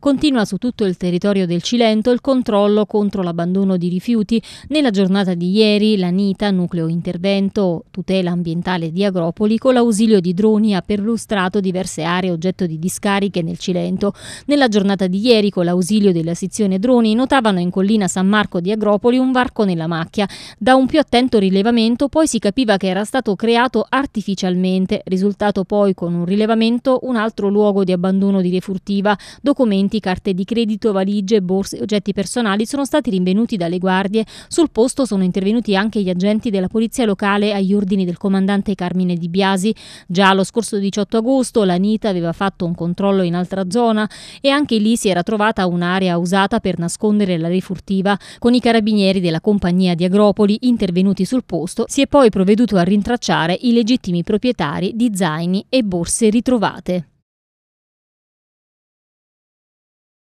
Continua su tutto il territorio del Cilento il controllo contro l'abbandono di rifiuti. Nella giornata di ieri la NITA, nucleo intervento tutela ambientale di Agropoli, con l'ausilio di droni ha perlustrato diverse aree oggetto di discariche nel Cilento. Nella giornata di ieri con l'ausilio della sezione droni notavano in collina San Marco di Agropoli un varco nella macchia. Da un più attento rilevamento poi si capiva che era stato creato artificialmente, risultato poi con un rilevamento un altro luogo di abbandono di refurtiva, documenti documenti, carte di credito, valigie, borse e oggetti personali sono stati rinvenuti dalle guardie. Sul posto sono intervenuti anche gli agenti della polizia locale agli ordini del comandante Carmine Di Biasi. Già lo scorso 18 agosto la Nita aveva fatto un controllo in altra zona e anche lì si era trovata un'area usata per nascondere la refurtiva. Con i carabinieri della compagnia di Agropoli intervenuti sul posto si è poi provveduto a rintracciare i legittimi proprietari di zaini e borse ritrovate.